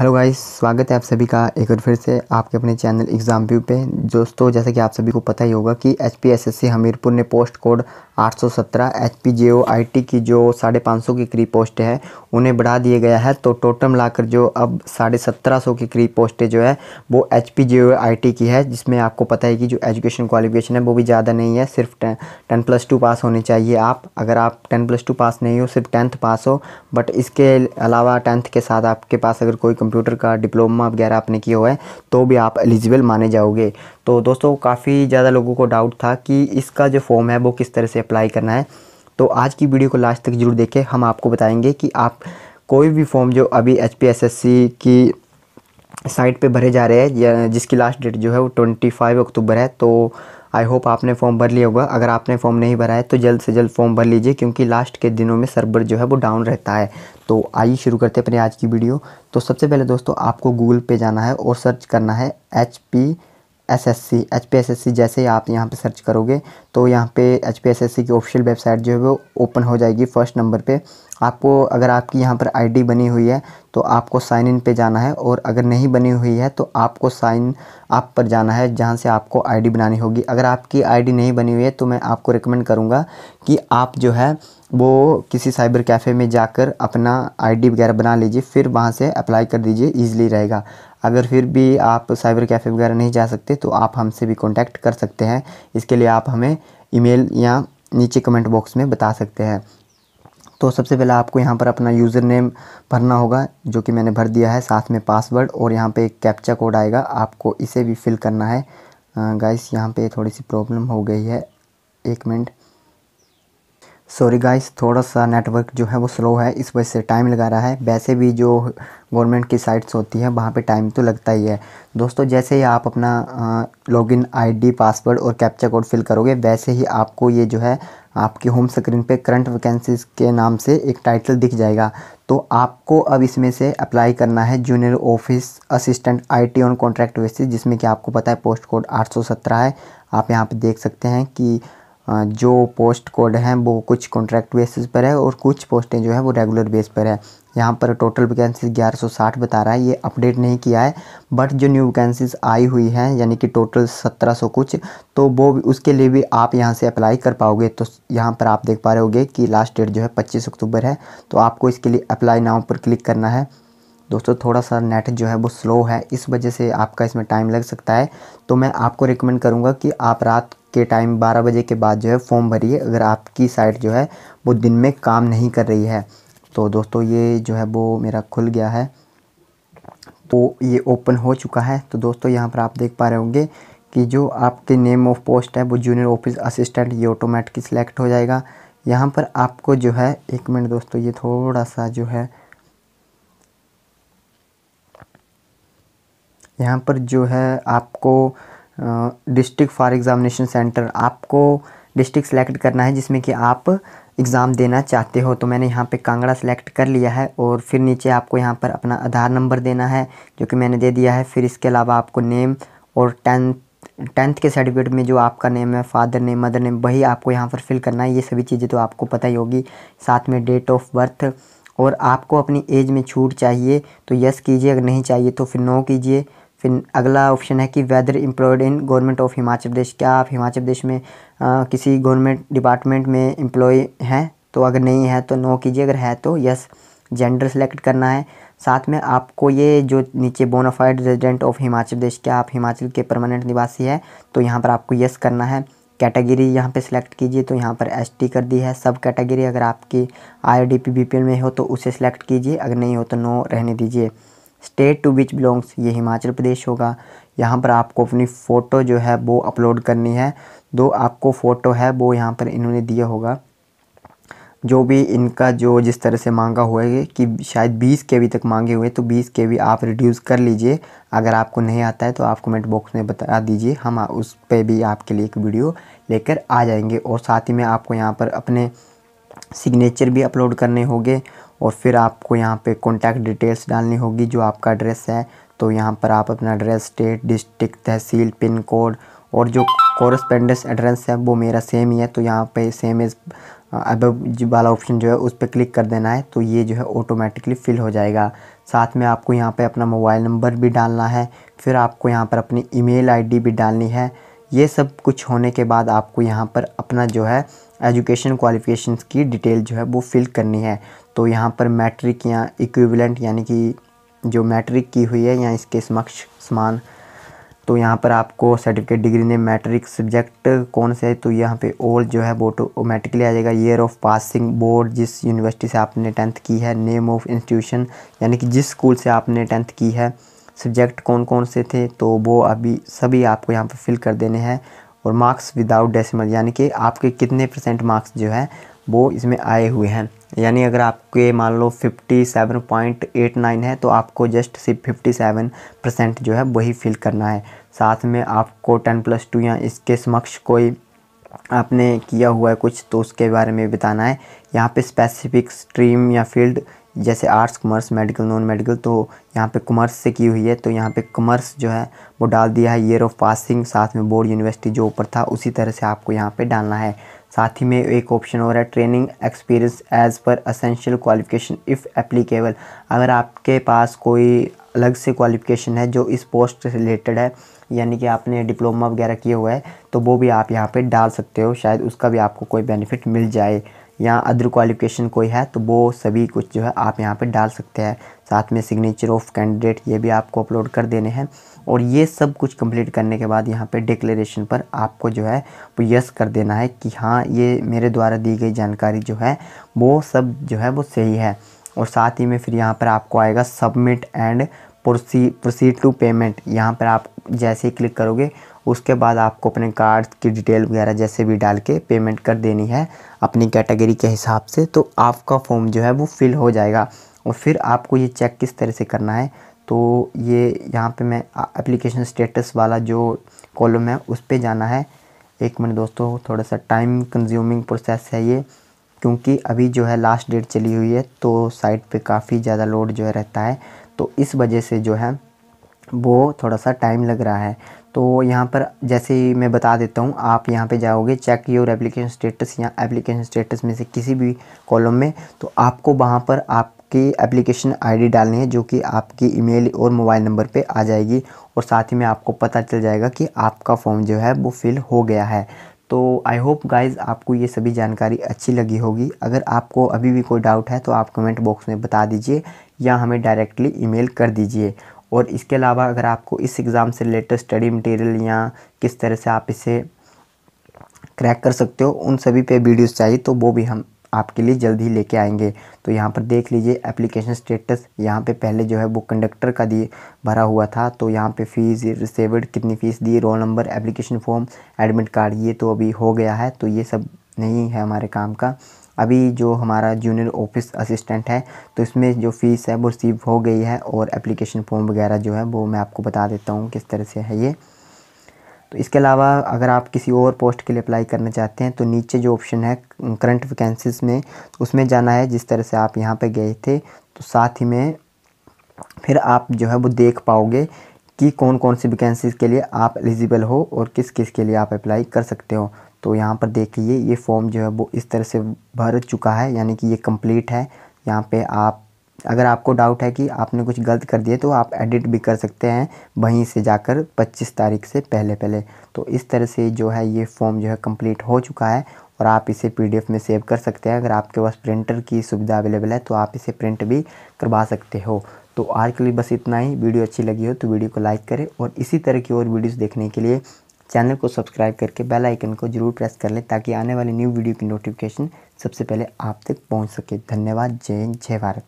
hello guys स्वागत है आप सभी का एक बार फिर से आपके अपने चैनल एग्ज़ाम व्यू पे दोस्तों जैसा कि आप सभी को पता ही होगा कि H P S S C Hamirpur ने post code 817 H P J O I T की जो साढ़े पाँच सौ के करीब पोस्ट है उन्हें बढ़ा दिया गया है तो टोटल मिलाकर जो अब साढ़े सत्रह सौ के करीब पोस्टें जो है वो H P J O I T की है जिसमें आपको पता है कि जो एजुकेशन क्वालिफिकेशन है वो भी ज़्यादा नहीं है सिर्फ टेन प्लस टू पास होने चाहिए आप अगर आप टेन प्लस टू पास नहीं हो सिर्फ टेंथ पास हो बट इसके अलावा टेंथ के साथ आपके पास अगर कोई कंप्यूटर का डिप्लोमा वगैरह आपने किया हुआ है तो भी आप एलिजिबल माने जाओगे तो दोस्तों काफ़ी ज़्यादा लोगों को डाउट था कि इसका जो फॉर्म है वो किस तरह से अप्लाई करना है तो आज की वीडियो को लास्ट तक जरूर देखें हम आपको बताएंगे कि आप कोई भी फॉर्म जो अभी एच की साइट पे भरे जा रहे हैं जिसकी लास्ट डेट जो है वो 25 अक्टूबर है तो आई होप आपने फॉर्म भर लिया होगा अगर आपने फॉर्म नहीं भरा है तो जल्द से जल्द फॉर्म भर लीजिए क्योंकि लास्ट के दिनों में सर्वर जो है वो डाउन रहता है तो आइए शुरू करते हैं अपनी आज की वीडियो तो सबसे पहले दोस्तों आपको गूगल पे जाना है और सर्च करना है एच पी एसएससी एचपीएसएससी जैसे ही आप यहाँ पे सर्च करोगे तो यहाँ पे एचपीएसएससी की ऑफिशियल वेबसाइट जो है वो ओपन हो जाएगी फर्स्ट नंबर पे आपको अगर आपकी यहाँ पर आईडी बनी हुई है तो आपको साइन इन पे जाना है और अगर नहीं बनी हुई है तो आपको साइन आप पर जाना है जहाँ से आपको आईडी बनानी होगी अगर आपकी आईडी नहीं बनी हुई है तो मैं आपको रिकमेंड करूँगा कि आप जो है वो किसी साइबर कैफ़े में जाकर अपना आईडी वगैरह बना लीजिए फिर वहाँ से अप्लाई कर दीजिए ईजिली रहेगा अगर फिर भी आप साइबर कैफ़े वगैरह नहीं जा सकते तो आप हमसे भी कॉन्टैक्ट कर सकते हैं इसके लिए आप हमें ईमेल या नीचे कमेंट बॉक्स में बता सकते हैं तो सबसे पहले आपको यहाँ पर अपना यूज़र नेम भरना होगा जो कि मैंने भर दिया है साथ में पासवर्ड और यहाँ पे एक कैप्चा कोड आएगा आपको इसे भी फिल करना है गाइस यहाँ पे थोड़ी सी प्रॉब्लम हो गई है एक मिनट सॉरी गाइस थोड़ा सा नेटवर्क जो है वो स्लो है इस वजह से टाइम लगा रहा है वैसे भी जो गवर्नमेंट की साइट्स होती हैं वहाँ पे टाइम तो लगता ही है दोस्तों जैसे ही आप अपना लॉगिन आईडी पासवर्ड और कैप्चा कोड फिल करोगे वैसे ही आपको ये जो है आपकी होम स्क्रीन पे करंट वैकेंसीज के नाम से एक टाइटल दिख जाएगा तो आपको अब इसमें से अप्लाई करना है junior office assistant IT on contract basis जिसमें कि आपको पता है पोस्ट कोड 817 है आप यहाँ पे देख सकते हैं कि जो पोस्ट कोड हैं वो कुछ कॉन्ट्रैक्ट बेसिस पर है और कुछ पोस्टें जो है वो रेगुलर बेस पर है यहाँ पर टोटल वैकेंसी 1160 बता रहा है ये अपडेट नहीं किया है बट जो न्यू वैकेंसीज आई हुई हैं यानी कि टोटल 1700 कुछ तो वो उसके लिए भी आप यहाँ से अप्लाई कर पाओगे तो यहाँ पर आप देख पा रहे होगे कि लास्ट डेट जो है पच्चीस अक्टूबर है तो आपको इसके लिए अप्लाई नाउ पर क्लिक करना है दोस्तों थोड़ा सा नेट जो है वो स्लो है इस वजह से आपका इसमें टाइम लग सकता है तो मैं आपको रिकमेंड करूँगा कि आप रात के टाइम बारह बजे के बाद जो है फॉर्म भरिए अगर आपकी साइट जो है वो दिन में काम नहीं कर रही है तो दोस्तों ये जो है वो मेरा खुल गया है तो ये ओपन हो चुका है तो दोस्तों यहाँ पर आप देख पा रहे होंगे कि जो आपके नेम ऑफ पोस्ट है वो जूनियर ऑफिस असिस्टेंट ये ऑटोमेटिक सिलेक्ट हो जाएगा यहाँ पर आपको जो है एक मिनट दोस्तों ये थोड़ा सा जो है यहाँ पर जो है आपको डिस्ट्रिक्ट फॉर एग्ज़ामिनेशन सेंटर आपको डिस्ट्रिक्ट सेलेक्ट करना है जिसमें कि आप एग्ज़ाम देना चाहते हो तो मैंने यहाँ पे कांगड़ा सेलेक्ट कर लिया है और फिर नीचे आपको यहाँ पर अपना आधार नंबर देना है जो कि मैंने दे दिया है फिर इसके अलावा आपको नेम और टेंथ टेंथ के सर्टिफिकेट में जो आपका नेम है फादर नेम मदर नेम वही आपको यहाँ पर फिल करना है ये सभी चीज़ें तो आपको पता ही होगी साथ में डेट ऑफ बर्थ और आपको अपनी एज में छूट चाहिए तो यस कीजिए अगर नहीं चाहिए तो फिर नो कीजिए फिर अगला ऑप्शन है कि whether employed in government of Himachal Pradesh क्या आप हिमाचल प्रदेश में आ, किसी गवर्नमेंट डिपार्टमेंट में एम्प्लॉय हैं तो अगर नहीं है तो नो कीजिए अगर है तो यस जेंडर सेलेक्ट करना है साथ में आपको ये जो नीचे bona fide resident of Himachal Pradesh क्या आप हिमाचल के परमानेंट निवासी है तो यहाँ पर आपको यस करना है कैटेगरी यहाँ पे सिलेक्ट कीजिए तो यहाँ पर एस टी कर दी है सब कैटेगरी अगर आपकी I D P B P L में हो तो उसे सिलेक्ट कीजिए अगर नहीं हो तो नो रहने दीजिए स्टेट टू विच बिलोंग्स ये हिमाचल प्रदेश होगा यहाँ पर आपको अपनी फ़ोटो जो है वो अपलोड करनी है दो आपको फ़ोटो है वो यहाँ पर इन्होंने दिया होगा जो भी इनका जो जिस तरह से मांगा हुआ है कि शायद 20 के वी तक मांगे हुए तो 20 के वी आप रिड्यूस कर लीजिए अगर आपको नहीं आता है तो आप कमेंट बॉक्स में बता दीजिए हम उस पर भी आपके लिए एक वीडियो लेकर आ जाएंगे और साथ ही में आपको यहाँ पर अपने सिग्नेचर भी अपलोड करने होंगे और फिर आपको यहाँ पे कॉन्टैक्ट डिटेल्स डालनी होगी जो आपका एड्रेस है तो यहाँ पर आप अपना address state district tehsil pin code और जो कॉरस्पेंडेंस एड्रेस है वो मेरा सेम ही है तो यहाँ पे सेम इज अब वाला ऑप्शन जो है उस पर क्लिक कर देना है तो ये जो है ऑटोमेटिकली फ़िल हो जाएगा साथ में आपको यहाँ पे अपना मोबाइल नंबर भी डालना है फिर आपको यहाँ पर अपनी ईमेल आईडी भी डालनी है ये सब कुछ होने के बाद आपको यहाँ पर अपना जो है एजुकेशन क्वालिफिकेशन की डिटेल जो है वो फिल करनी है तो यहाँ पर मैट्रिक या इक्विवेलेंट यानी कि जो मैट्रिक की हुई है या इसके समक्ष समान तो यहाँ पर आपको सर्टिफिकेट डिग्री ने मैट्रिक सब्जेक्ट कौन से है तो यहाँ पे ओल्ड जो है वो ऑटोमेटिकली तो आ जाएगा ईयर ऑफ पासिंग बोर्ड जिस यूनिवर्सिटी से आपने टेंथ की है नेम ऑफ इंस्टीट्यूशन यानी कि जिस स्कूल से आपने टेंथ की है सब्जेक्ट कौन कौन से थे तो वो अभी सभी आपको यहाँ पर फिल कर देने हैं और मार्क्स विदाउट डेसिमल यानी कि आपके कितने परसेंट मार्क्स जो है वो इसमें आए हुए हैं यानी अगर आपके मान लो 57.89 है तो आपको जस्ट सिर्फ 57 परसेंट जो है वही फिल करना है साथ में आपको 10 प्लस टू या इसके समक्ष कोई आपने किया हुआ है कुछ तो उसके बारे में बताना है यहाँ पे स्पेसिफिक स्ट्रीम या फील्ड जैसे arts commerce medical non medical तो यहाँ पे कॉमर्स से की हुई है तो यहाँ पे कॉमर्स जो है वो डाल दिया है ईयर ऑफ पासिंग साथ में बोर्ड यूनिवर्सिटी जो ऊपर था उसी तरह से आपको यहाँ पे डालना है साथ ही में एक ऑप्शन हो रहा है training experience as per essential qualification if applicable अगर आपके पास कोई अलग से क्वालिफिकेशन है जो इस पोस्ट से रिलेटेड है यानी कि आपने डिप्लोमा वगैरह किया हुआ है तो वो भी आप यहाँ पे डाल सकते हो शायद उसका भी आपको कोई बेनिफिट मिल जाए या अदर क्वालिफिकेशन कोई है तो वो सभी कुछ जो है आप यहाँ पर डाल सकते हैं साथ में सिग्नेचर ऑफ कैंडिडेट ये भी आपको अपलोड कर देने हैं और ये सब कुछ कंप्लीट करने के बाद यहाँ पे डिक्लेरेशन पर आपको जो है वो यस कर देना है कि हाँ ये मेरे द्वारा दी गई जानकारी जो है वो सब जो है वो सही है और साथ ही में फिर यहाँ पर आपको आएगा submit and proceed proceed to payment यहाँ पर आप जैसे ही क्लिक करोगे उसके बाद आपको अपने कार्ड की डिटेल वगैरह जैसे भी डाल के पेमेंट कर देनी है अपनी कैटेगरी के हिसाब से तो आपका फॉर्म जो है वो फिल हो जाएगा और फिर आपको ये चेक किस तरह से करना है तो ये यहाँ पे मैं एप्लीकेशन स्टेटस वाला जो कॉलम है उस पर जाना है एक मिनट दोस्तों थोड़ा सा टाइम कंज्यूमिंग प्रोसेस है ये क्योंकि अभी जो है लास्ट डेट चली हुई है तो साइट पे काफ़ी ज़्यादा लोड जो है रहता है तो इस वजह से जो है वो थोड़ा सा टाइम लग रहा है तो यहाँ पर जैसे ही मैं बता देता हूँ आप यहाँ पे जाओगे चेक योर एप्लीकेशन स्टेटस या एप्लीकेशन स्टेटस में से किसी भी कॉलम में तो आपको वहाँ पर आपकी एप्लीकेशन आईडी डालनी है जो कि आपकी ईमेल और मोबाइल नंबर पे आ जाएगी और साथ ही में आपको पता चल जाएगा कि आपका फॉर्म जो है वो फिल हो गया है तो आई होप गाइज आपको ये सभी जानकारी अच्छी लगी होगी अगर आपको अभी भी कोई डाउट है तो आप कमेंट बॉक्स में बता दीजिए या हमें डायरेक्टली ईमेल कर दीजिए और इसके अलावा अगर आपको इस एग्ज़ाम से रिलेटेड स्टडी मटेरियल या किस तरह से आप इसे क्रैक कर सकते हो उन सभी पे वीडियोस चाहिए तो वो भी हम आपके लिए जल्द ही लेके आएंगे तो यहाँ पर देख लीजिए एप्लीकेशन स्टेटस यहाँ पे पहले जो है वो कंडक्टर का दिए भरा हुआ था तो यहाँ पे फ़ीस रिसेवड कितनी फ़ीस दी roll number application form admit card ये तो अभी हो गया है तो ये सब नहीं है हमारे काम का अभी जो हमारा जूनियर ऑफिस असिस्टेंट है तो इसमें जो फ़ीस है वो रिसीव हो गई है और एप्लीकेशन फॉर्म वगैरह जो है वो मैं आपको बता देता हूँ किस तरह से है ये तो इसके अलावा अगर आप किसी और पोस्ट के लिए अप्लाई करना चाहते हैं तो नीचे जो ऑप्शन है करंट वैकेंसीज में उसमें जाना है जिस तरह से आप यहाँ पर गए थे तो साथ ही में फिर आप जो है वो देख पाओगे कि कौन कौन सी वैकेंसीज़ के लिए आप एलिजिबल हो और किस किस के लिए आप अप्लाई कर सकते हो तो यहाँ पर देखिए ये फॉर्म जो है वो इस तरह से भर चुका है यानी कि ये कंप्लीट है यहाँ पे आप अगर आपको डाउट है कि आपने कुछ गलत कर दिया तो आप एडिट भी कर सकते हैं वहीं से जाकर 25 तारीख से पहले पहले तो इस तरह से जो है ये फॉर्म जो है कंप्लीट हो चुका है और आप इसे पीडीएफ में सेव कर सकते हैं अगर आपके पास प्रिंटर की सुविधा अवेलेबल है तो आप इसे प्रिंट भी करवा सकते हो तो आज के लिए बस इतना ही वीडियो अच्छी लगी हो तो वीडियो को लाइक करें और इसी तरह की और वीडियोज़ देखने के लिए चैनल को सब्सक्राइब करके बेल आइकन को जरूर प्रेस कर लें ताकि आने वाली न्यू वीडियो की नोटिफिकेशन सबसे पहले आप तक पहुंच सके धन्यवाद जय हिंद जय भारत